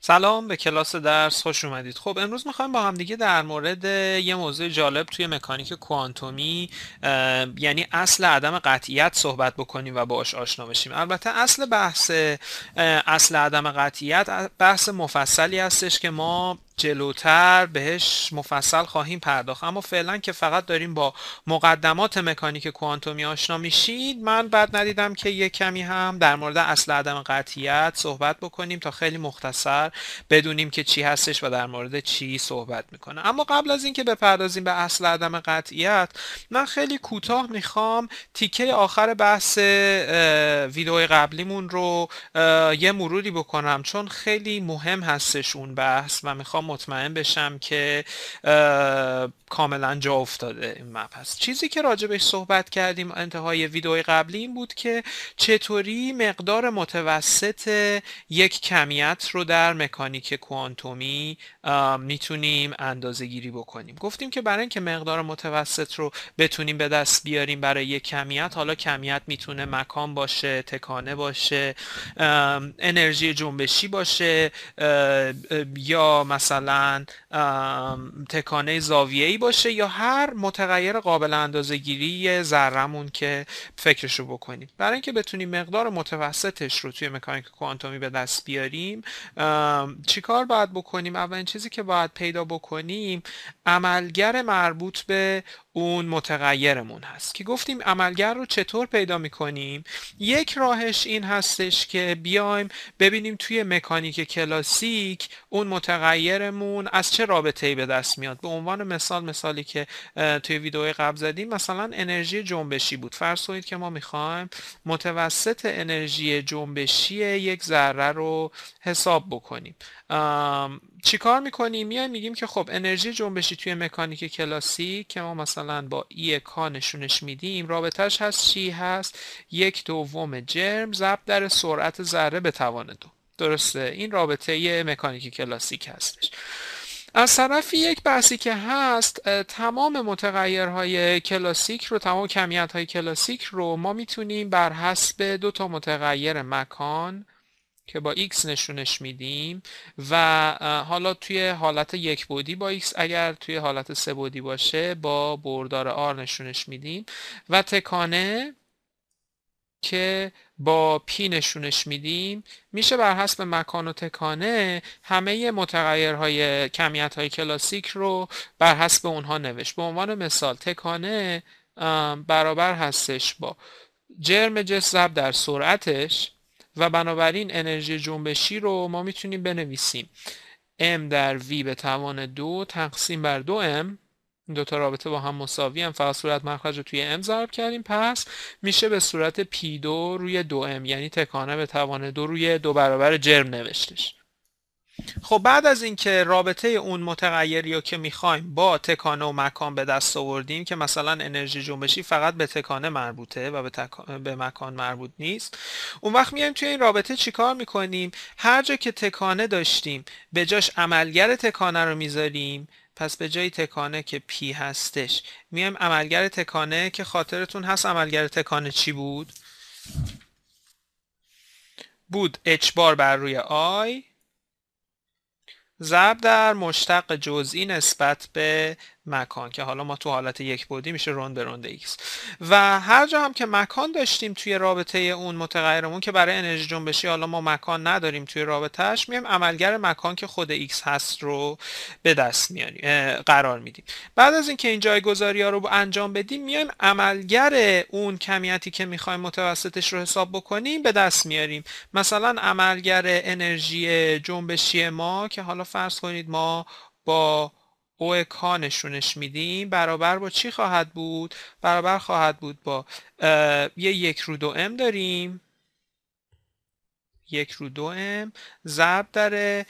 سلام به کلاس درس خوش اومدید خب امروز میخوایم با همدیگه در مورد یه موضوع جالب توی مکانیک کوانتومی یعنی اصل عدم قطعیت صحبت بکنیم و باش آشنا بشیم البته اصل بحث اصل عدم قطعیت بحث مفصلی هستش که ما جلوتر بهش مفصل خواهیم پرداخت اما فعلا که فقط داریم با مقدمات مکانیک کوانتومی آشنا میشید من بعد ندیدم که یک کمی هم در مورد اصل عدم قطعیت صحبت بکنیم تا خیلی مختصر بدونیم که چی هستش و در مورد چی صحبت میکنه اما قبل از اینکه بپردازیم به اصل عدم قطعیت من خیلی کوتاه میخوام تیکه آخر بحث ویدئوی قبلیمون رو یه مروری بکنم چون خیلی مهم هستش اون بحث و میخوام مطمئن بشم که کاملا جا افتاده این مپ هست چیزی که راجبش صحبت کردیم انتهای ویدئوی قبلی این بود که چطوری مقدار متوسط یک کمیت رو در مکانیک کوانتومی میتونیم اندازه گیری بکنیم گفتیم که برای اینکه مقدار متوسط رو بتونیم به دست بیاریم برای یک کمیت حالا کمیت میتونه مکان باشه تکانه باشه انرژی جنبشی باشه یا مثلا مثلا تکانه زاویه ای باشه یا هر متغیر قابل گیری ذرهمون که فکرشو بکنیم برای اینکه بتونیم مقدار متوسطش رو توی مکانیک کوانتومی به دست بیاریم چیکار باید بکنیم اولین چیزی که باید پیدا بکنیم عملگر مربوط به اون متغیرمون هست که گفتیم عملگر رو چطور پیدا میکنیم یک راهش این هستش که بیایم ببینیم توی مکانیک کلاسیک اون متغیرمون از چه رابطه‌ای به دست میاد به عنوان مثال مثالی که توی ویدئوی قبل زدیم مثلا انرژی جنبشی بود فرض کنید که ما میخوایم متوسط انرژی جنبشی یک ذره رو حساب بکنیم چیکار میکنیم میایم میگیم که خب انرژی جنبشی توی مکانیک کلاسیک که ما مثلا با ای کا نشونش میدیم رابطهش هست چی هست یک دوم جرم ضرب در سرعت ذره به توان دو درسته این رابطه مکانیک کلاسیک هستش از طرفی یک بحثی که هست تمام متغیرهای کلاسیک رو تمام کمیت های کلاسیک رو ما میتونیم بر حسب دو تا متغیر مکان که با x نشونش میدیم و حالا توی حالت یک بودی با x اگر توی حالت سه بودی باشه با بردار r نشونش میدیم و تکانه که با پی نشونش میدیم میشه بر حسب مکان و تکانه همه متغیرهای کمیت های کلاسیک رو بر حسب اونها نوشت به عنوان مثال تکانه برابر هستش با جرم جسب در سرعتش و بنابراین انرژی جنبشی رو ما میتونیم بنویسیم m در v به توان دو تقسیم بر دو m دو دوتا رابطه با هم مساوی هم فقط صورت مخرج رو توی m ضرب کردیم پس میشه به صورت p2 روی دو m یعنی تکانه به توان دو روی دو برابر جرم نوشتش خب بعد از اینکه رابطه اون متغیری رو که میخوایم با تکانه و مکان به دست آوردیم که مثلا انرژی جنبشی فقط به تکانه مربوطه و به, به مکان مربوط نیست اون وقت میایم توی این رابطه چیکار میکنیم هر جا که تکانه داشتیم به جاش عملگر تکانه رو میذاریم پس به جای تکانه که پی هستش میایم عملگر تکانه که خاطرتون هست عملگر تکانه چی بود بود اچ بار بر روی آی ضرب در مشتق جزئی نسبت به مکان که حالا ما تو حالت یک بودی میشه رون به رون ایکس و هر جا هم که مکان داشتیم توی رابطه اون متغیرمون که برای انرژی جنبشی حالا ما مکان نداریم توی رابطهش میم عملگر مکان که خود ایکس هست رو به دست میاریم قرار میدیم بعد از اینکه این گذاری ها رو انجام بدیم میایم عملگر اون کمیتی که میخوایم متوسطش رو حساب بکنیم به دست میاریم مثلا عملگر انرژی جنبشی ما که حالا فرض کنید ما با او کا نشونش میدیم برابر با چی خواهد بود برابر خواهد بود با یه یک رو دو ام داریم یک رو دو ام ضرب در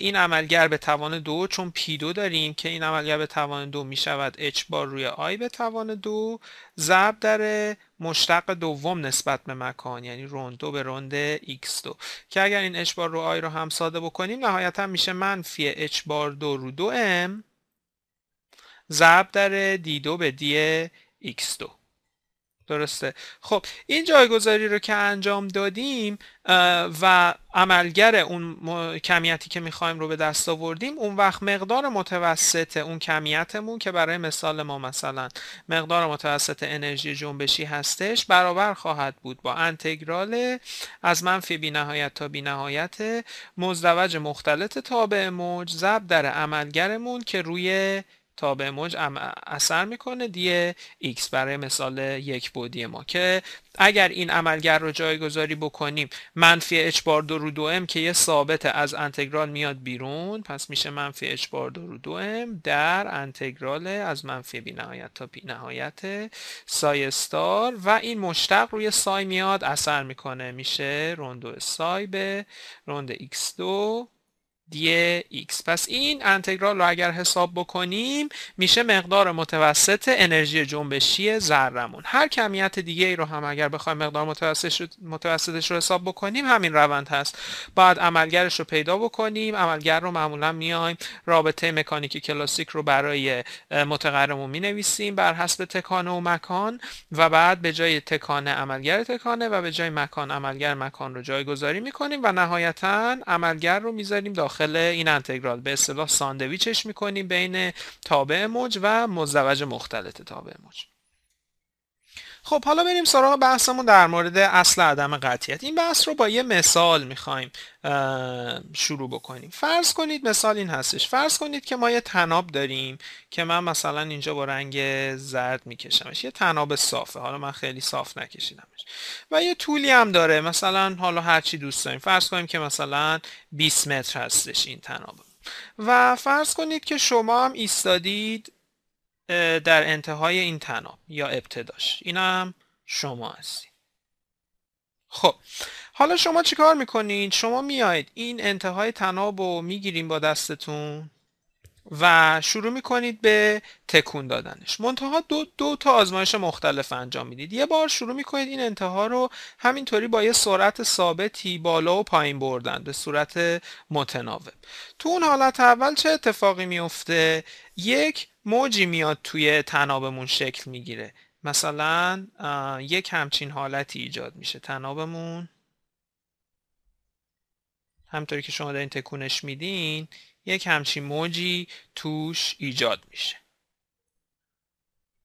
این عملگر به توان دو چون پی دو داریم که این عملگر به توان دو می شود اچ بار روی آی به توان دو ضرب در مشتق دوم نسبت به مکان یعنی روند دو به روند ایکس دو که اگر این اچ بار رو آی رو هم ساده بکنیم نهایتا میشه منفی اچ بار دو رو دو ام ضرب در دی دو به دی ایکس دو درسته خب این جایگذاری رو که انجام دادیم و عملگر اون کمیتی که میخوایم رو به دست آوردیم اون وقت مقدار متوسط اون کمیتمون که برای مثال ما مثلا مقدار متوسط انرژی جنبشی هستش برابر خواهد بود با انتگرال از منفی بی نهایت تا بی نهایت مزدوج مختلط تابع موج ضرب در عملگرمون که روی به موج اثر میکنه دی x برای مثال یک بودی ما که اگر این عملگر رو جایگذاری بکنیم منفی اچ بار دو رو دو ام که یه ثابت از انتگرال میاد بیرون پس میشه منفی اچ بار دو رو دو ام در انتگرال از منفی بی نهایت تا بی نهایت سای استار و این مشتق روی سای میاد اثر میکنه میشه روند سای به روند x دو dx پس این انتگرال رو اگر حساب بکنیم میشه مقدار متوسط انرژی جنبشی زرمون هر کمیت دیگه ای رو هم اگر بخوایم مقدار متوسطش رو حساب بکنیم همین روند هست بعد عملگرش رو پیدا بکنیم عملگر رو معمولا میایم رابطه مکانیکی کلاسیک رو برای متقرمون می نویسیم بر حسب تکانه و مکان و بعد به جای تکانه عملگر تکانه و به جای مکان عملگر مکان رو جایگذاری میکنیم و نهایتا عملگر رو میذاریم داخل داخل این انتگرال به اصطلاح ساندویچش میکنیم بین تابع موج و مزدوج مختلط تابع موج خب حالا بریم سراغ بحثمون در مورد اصل عدم قطعیت این بحث رو با یه مثال میخوایم شروع بکنیم فرض کنید مثال این هستش فرض کنید که ما یه تناب داریم که من مثلا اینجا با رنگ زرد میکشمش یه تناب صافه حالا من خیلی صاف نکشیدمش و یه طولی هم داره مثلا حالا هرچی دوست داریم فرض کنیم که مثلا 20 متر هستش این تناب و فرض کنید که شما هم ایستادید در انتهای این تناب یا ابتداش این هم شما هستید خب حالا شما چیکار میکنید شما میایید این انتهای تناب رو میگیریم با دستتون و شروع میکنید به تکون دادنش منتها دو, دو تا آزمایش مختلف انجام میدید یه بار شروع میکنید این انتها رو همینطوری با یه سرعت ثابتی بالا و پایین بردن به صورت متناوب تو اون حالت اول چه اتفاقی میفته یک موجی میاد توی تنابمون شکل میگیره مثلا یک همچین حالتی ایجاد میشه تنابمون همطوری که شما دارین تکونش میدین یک همچین موجی توش ایجاد میشه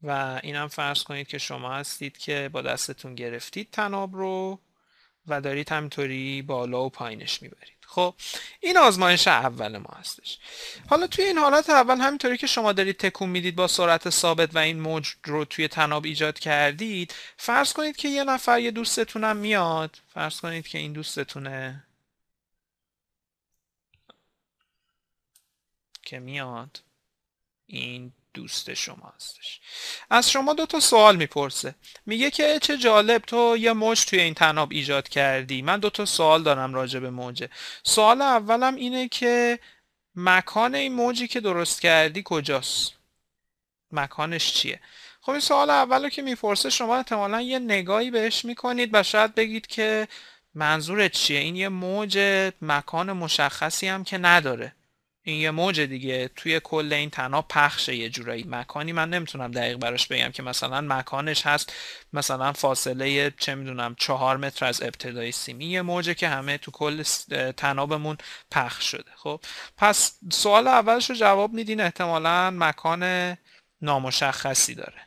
و این هم فرض کنید که شما هستید که با دستتون گرفتید تناب رو و دارید همطوری بالا و پایینش میبرید خب این آزمایش اول ما هستش حالا توی این حالت اول همینطوری که شما دارید تکون میدید با سرعت ثابت و این موج رو توی تناب ایجاد کردید فرض کنید که یه نفر یه دوستتونم میاد فرض کنید که این دوستتونه که میاد این دوست شما هستش از شما دو تا سوال میپرسه میگه که چه جالب تو یه موج توی این تناب ایجاد کردی من دو تا سوال دارم راجع به موجه سوال اولم اینه که مکان این موجی که درست کردی کجاست مکانش چیه خب این سوال اول که میپرسه شما احتمالا یه نگاهی بهش میکنید و شاید بگید که منظورت چیه این یه موج مکان مشخصی هم که نداره این یه موج دیگه توی کل این تناب پخش یه جورایی مکانی من نمیتونم دقیق براش بگم که مثلا مکانش هست مثلا فاصله چه میدونم چهار متر از ابتدای سیمی یه موجه که همه تو کل تنابمون پخش شده خب پس سوال اولش رو جواب میدین احتمالا مکان نامشخصی داره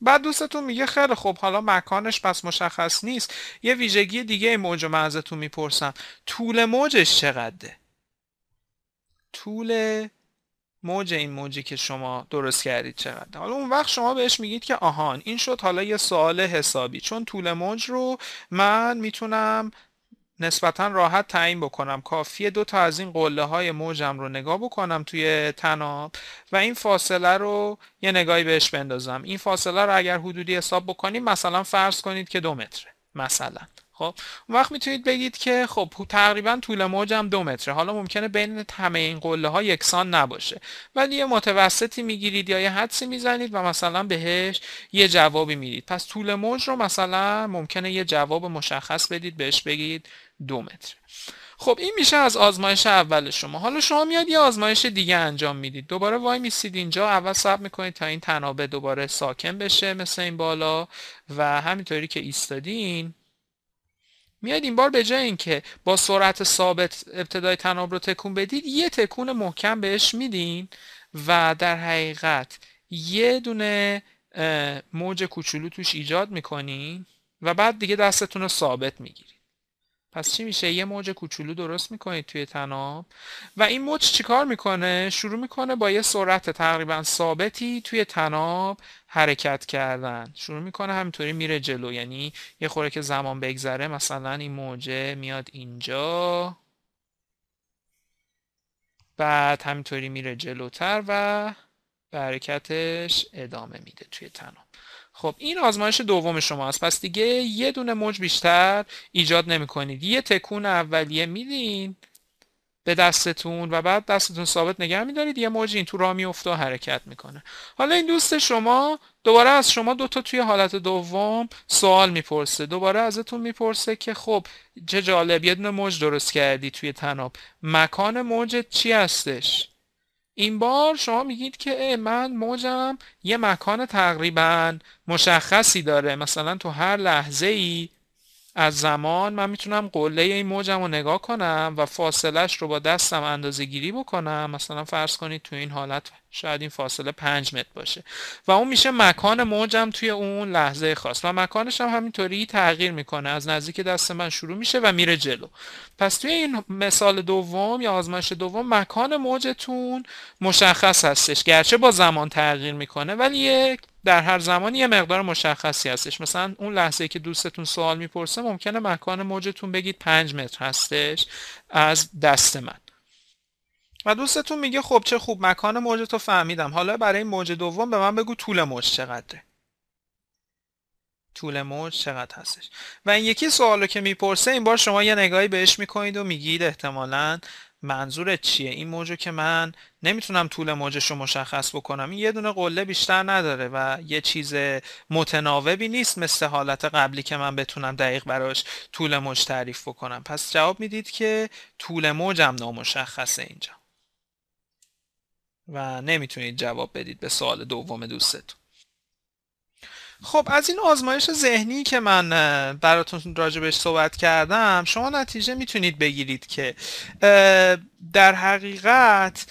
بعد دوستتون میگه خیلی خب حالا مکانش پس مشخص نیست یه ویژگی دیگه موج من ازتون میپرسم طول موجش چقدره طول موج این موجی که شما درست کردید چقدر حالا اون وقت شما بهش میگید که آهان این شد حالا یه سوال حسابی چون طول موج رو من میتونم نسبتا راحت تعیین بکنم کافیه دو تا از این قله های موجم رو نگاه بکنم توی تناب و این فاصله رو یه نگاهی بهش بندازم این فاصله رو اگر حدودی حساب بکنیم مثلا فرض کنید که دو متره مثلا خب اون وقت میتونید بگید که خب تقریبا طول موجم دو متره حالا ممکنه بین همه این قله ها یکسان نباشه ولی یه متوسطی میگیرید یا یه حدسی میزنید و مثلا بهش یه جوابی میدید پس طول موج رو مثلا ممکنه یه جواب مشخص بدید بهش بگید دو متر خب این میشه از آزمایش اول شما حالا شما میاد یه آزمایش دیگه انجام میدید دوباره وای میسید اینجا اول صبر میکنید تا این تنابه دوباره ساکن بشه مثل این بالا و همینطوری که ایستادین میاد این بار به جای اینکه با سرعت ثابت ابتدای تناب رو تکون بدید یه تکون محکم بهش میدین و در حقیقت یه دونه موج کوچولو توش ایجاد میکنین و بعد دیگه دستتون رو ثابت میگیرید پس چی میشه یه موج کوچولو درست میکنید توی تناب و این موج چیکار میکنه شروع میکنه با یه سرعت تقریبا ثابتی توی تناب حرکت کردن شروع میکنه همینطوری میره جلو یعنی یه خوره که زمان بگذره مثلا این موجه میاد اینجا بعد همینطوری میره جلوتر و به حرکتش ادامه میده توی تناب خب این آزمایش دوم شما شماست پس دیگه یه دونه موج بیشتر ایجاد نمی کنید یه تکون اولیه میدین به دستتون و بعد دستتون ثابت نگه میدارید یه موج این تو را میفته و حرکت میکنه حالا این دوست شما دوباره از شما دو تا توی حالت دوم سوال میپرسه دوباره ازتون میپرسه که خب چه جالب یه دونه موج درست کردی توی تناب مکان موج چی هستش این بار شما میگید که من موجم یه مکان تقریبا مشخصی داره مثلا تو هر لحظه ای از زمان من میتونم قله این موجم رو نگاه کنم و فاصلهش رو با دستم اندازه گیری بکنم مثلا فرض کنید تو این حالت شاید این فاصله پنج متر باشه و اون میشه مکان موجم توی اون لحظه خاص و مکانش هم همینطوری تغییر میکنه از نزدیک دست من شروع میشه و میره جلو پس توی این مثال دوم یا آزمایش دوم مکان موجتون مشخص هستش گرچه با زمان تغییر میکنه ولی یک در هر زمانی یه مقدار مشخصی هستش مثلا اون لحظه که دوستتون سوال میپرسه ممکنه مکان موجتون بگید پنج متر هستش از دست من و دوستتون میگه خب چه خوب مکان موج فهمیدم حالا برای موج دوم به من بگو طول موج چقدره طول موج چقدر هستش و این یکی سوالو که میپرسه این بار شما یه نگاهی بهش میکنید و میگید احتمالاً منظور چیه این موجو که من نمیتونم طول موجش رو مشخص بکنم این یه دونه قله بیشتر نداره و یه چیز متناوبی نیست مثل حالت قبلی که من بتونم دقیق براش طول موج تعریف بکنم پس جواب میدید که طول موجم نامشخصه اینجا و نمیتونید جواب بدید به سوال دوم دوستتون خب از این آزمایش ذهنی که من براتون راجبش صحبت کردم شما نتیجه میتونید بگیرید که در حقیقت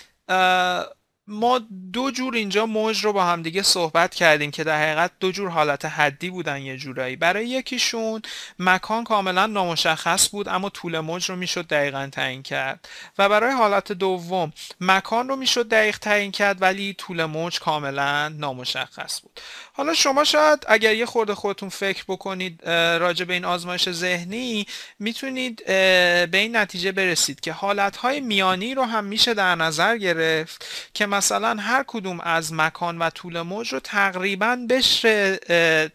ما دو جور اینجا موج رو با همدیگه صحبت کردیم که در حقیقت دو جور حالت حدی بودن یه جورایی برای یکیشون مکان کاملا نامشخص بود اما طول موج رو میشد دقیقا تعیین کرد و برای حالت دوم مکان رو میشد دقیق تعیین کرد ولی طول موج کاملا نامشخص بود حالا شما شاید اگر یه خورده خودتون فکر بکنید راجع به این آزمایش ذهنی میتونید به این نتیجه برسید که حالتهای میانی رو هم میشه در نظر گرفت که مثلا هر کدوم از مکان و طول موج رو تقریبا بشه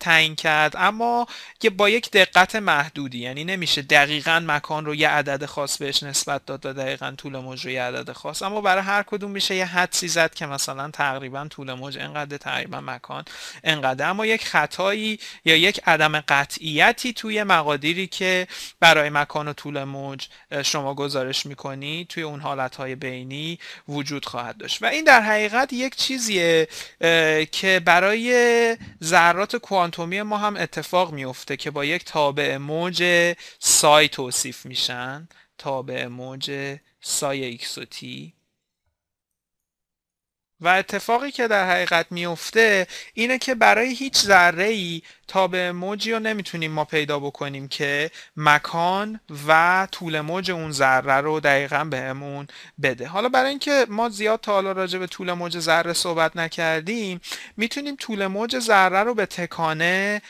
تعیین کرد اما که با یک دقت محدودی یعنی نمیشه دقیقا مکان رو یه عدد خاص بهش نسبت داد و دقیقا طول موج رو یه عدد خاص اما برای هر کدوم میشه یه حدسی زد که مثلا تقریبا طول موج انقدر تقریبا مکان انقدر اما یک خطایی یا یک عدم قطعیتی توی مقادیری که برای مکان و طول موج شما گزارش میکنی توی اون حالتهای بینی وجود خواهد داشت و این در حقیقت یک چیزیه که برای ذرات کوانتومی ما هم اتفاق میفته که با یک تابع موج سای توصیف میشن تابع موج سای تی و اتفاقی که در حقیقت میفته اینه که برای هیچ ذره ای به موجی رو نمیتونیم ما پیدا بکنیم که مکان و طول موج اون ذره رو دقیقا بهمون بده حالا برای اینکه ما زیاد تا حالا راجع به طول موج ذره صحبت نکردیم میتونیم طول موج ذره رو به تکانه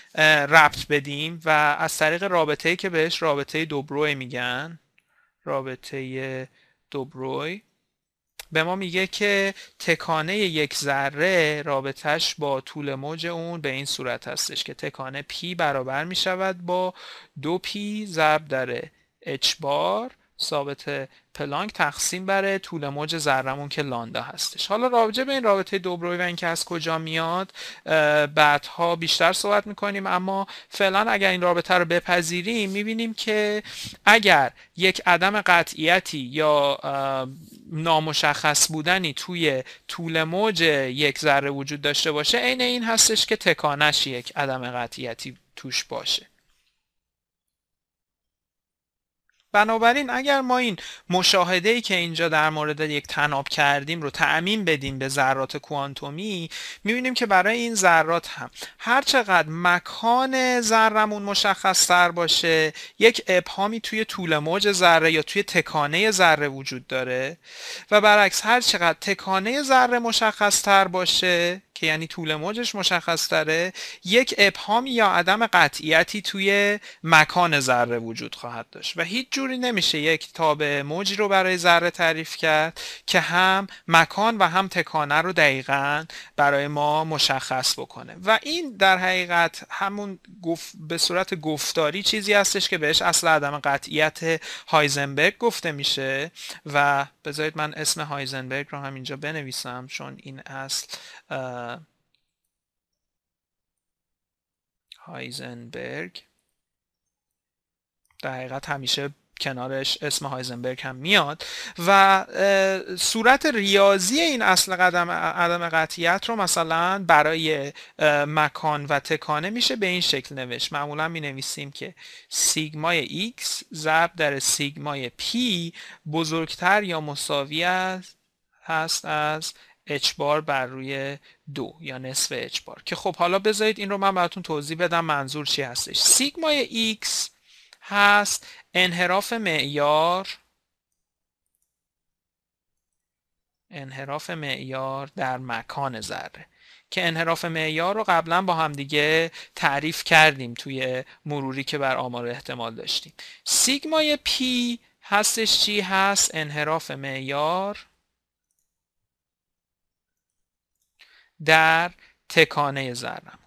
ربط بدیم و از طریق رابطه‌ای که بهش رابطه دوبروی میگن رابطه دوبروی به ما میگه که تکانه یک ذره رابطش با طول موج اون به این صورت هستش که تکانه پی برابر میشود با دو پی ضرب در اچ بار ثابت پلانک تقسیم بر طول موج زرمون که لاندا هستش حالا رابطه به این رابطه دوبروی و اینکه از کجا میاد بعدها بیشتر صحبت میکنیم اما فعلا اگر این رابطه رو بپذیریم میبینیم که اگر یک عدم قطعیتی یا نامشخص بودنی توی طول موج یک ذره وجود داشته باشه عین این هستش که تکانش یک عدم قطعیتی توش باشه بنابراین اگر ما این مشاهده ای که اینجا در مورد یک تناب کردیم رو تعمین بدیم به ذرات کوانتومی میبینیم که برای این ذرات هم هر چقدر مکان ذرمون مشخص تر باشه یک ابهامی توی طول موج ذره یا توی تکانه ذره وجود داره و برعکس هر چقدر تکانه ذره مشخص تر باشه یعنی طول موجش مشخص تره یک ابهامی یا عدم قطعیتی توی مکان ذره وجود خواهد داشت و هیچ جوری نمیشه یک تاب موجی رو برای ذره تعریف کرد که هم مکان و هم تکانه رو دقیقا برای ما مشخص بکنه و این در حقیقت همون به صورت گفتاری چیزی هستش که بهش اصل عدم قطعیت هایزنبرگ گفته میشه و بذارید من اسم هایزنبرگ رو هم اینجا بنویسم چون این اصل هایزنبرگ در حقیقت همیشه کنارش اسم هایزنبرگ هم میاد و صورت ریاضی این اصل قدم عدم قطعیت رو مثلا برای مکان و تکانه میشه به این شکل نوشت معمولا می نویسیم که سیگمای x ضرب در سیگمای p بزرگتر یا مساوی است هست از h بار بر روی دو یا نصف h بار که خب حالا بذارید این رو من براتون توضیح بدم منظور چی هستش سیگمای x هست انحراف معیار انحراف معیار در مکان ذره که انحراف معیار رو قبلا با هم دیگه تعریف کردیم توی مروری که بر آمار احتمال داشتیم سیگمای پی هستش چی هست انحراف معیار در تکانه زرم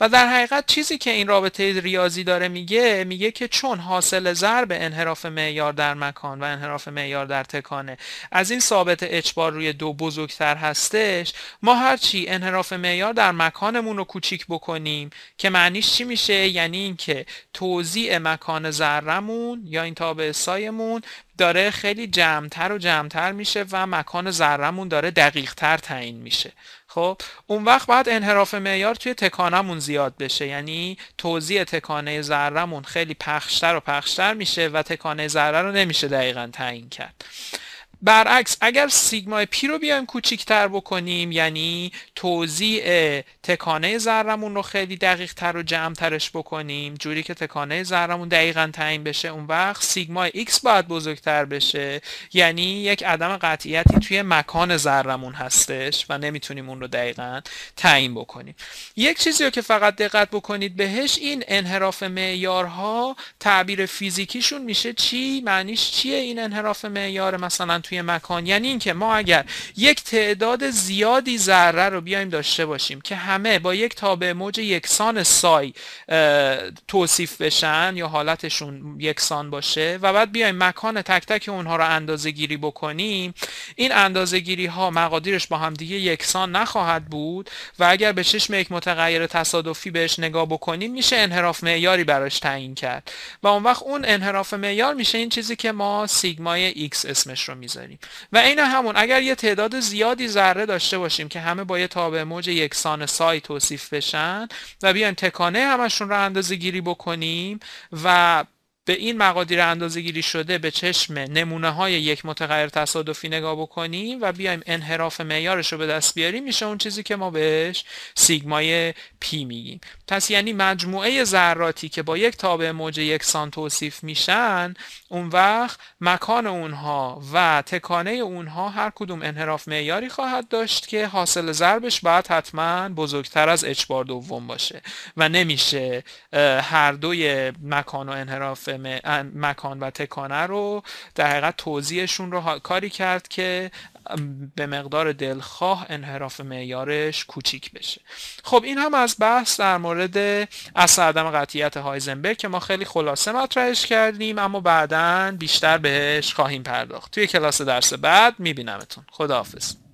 و در حقیقت چیزی که این رابطه ریاضی داره میگه میگه که چون حاصل ضرب انحراف معیار در مکان و انحراف معیار در تکانه از این ثابت اجبار روی دو بزرگتر هستش ما هرچی انحراف معیار در مکانمون رو کوچیک بکنیم که معنیش چی میشه یعنی اینکه توزیع مکان ذرمون یا این تابع سایمون داره خیلی جمعتر و جمعتر میشه و مکان ذرمون داره دقیقتر تعیین میشه خب اون وقت باید انحراف معیار توی تکانمون زیاد بشه یعنی توزیع تکانه ذرهمون خیلی پخشتر و پخشتر میشه و تکانه ذره رو نمیشه دقیقا تعیین کرد برعکس اگر سیگما پی رو بیایم کوچیکتر بکنیم یعنی توزیع تکانه ذرمون رو خیلی دقیق تر و جمع بکنیم جوری که تکانه ذرمون دقیقا تعیین بشه اون وقت سیگما ایکس باید بزرگتر بشه یعنی یک عدم قطعیتی توی مکان ذرمون هستش و نمیتونیم اون رو دقیقا تعیین بکنیم یک چیزی رو که فقط دقت بکنید بهش این انحراف معیارها تعبیر فیزیکیشون میشه چی معنیش چیه این انحراف معیار مثلا توی مکان یعنی اینکه ما اگر یک تعداد زیادی ذره رو بیایم داشته باشیم که همه با یک تابع موج یکسان سای توصیف بشن یا حالتشون یکسان باشه و بعد بیایم مکان تک تک اونها رو اندازه گیری بکنیم این اندازه گیری ها مقادیرش با هم دیگه یکسان نخواهد بود و اگر به چشم یک متغیر تصادفی بهش نگاه بکنیم میشه انحراف معیاری براش تعیین کرد و اون وقت اون انحراف معیار میشه این چیزی که ما سیگمای x اسمش رو میزنیم و عین همون اگر یه تعداد زیادی ذره داشته باشیم که همه با یه تابع موج یکسان سای توصیف بشن و بیان تکانه همشون رو اندازه گیری بکنیم و به این مقادیر گیری شده به چشم نمونه های یک متغیر تصادفی نگاه بکنیم و بیایم انحراف معیارش رو به دست بیاریم میشه اون چیزی که ما بهش سیگمای پی میگیم پس یعنی مجموعه ذراتی که با یک تابع موج یکسان توصیف میشن اون وقت مکان اونها و تکانه اونها هر کدوم انحراف معیاری خواهد داشت که حاصل ضربش باید حتما بزرگتر از اچ بار دوم باشه و نمیشه هر دوی مکان و انحراف مکان و تکانه رو در حقیقت توضیحشون رو کاری کرد که به مقدار دلخواه انحراف معیارش کوچیک بشه خب این هم از بحث در مورد اصل عدم قطعیت هایزنبرگ که ما خیلی خلاصه مطرحش کردیم اما بعدا بیشتر بهش خواهیم پرداخت توی کلاس درس بعد میبینمتون خداحافظ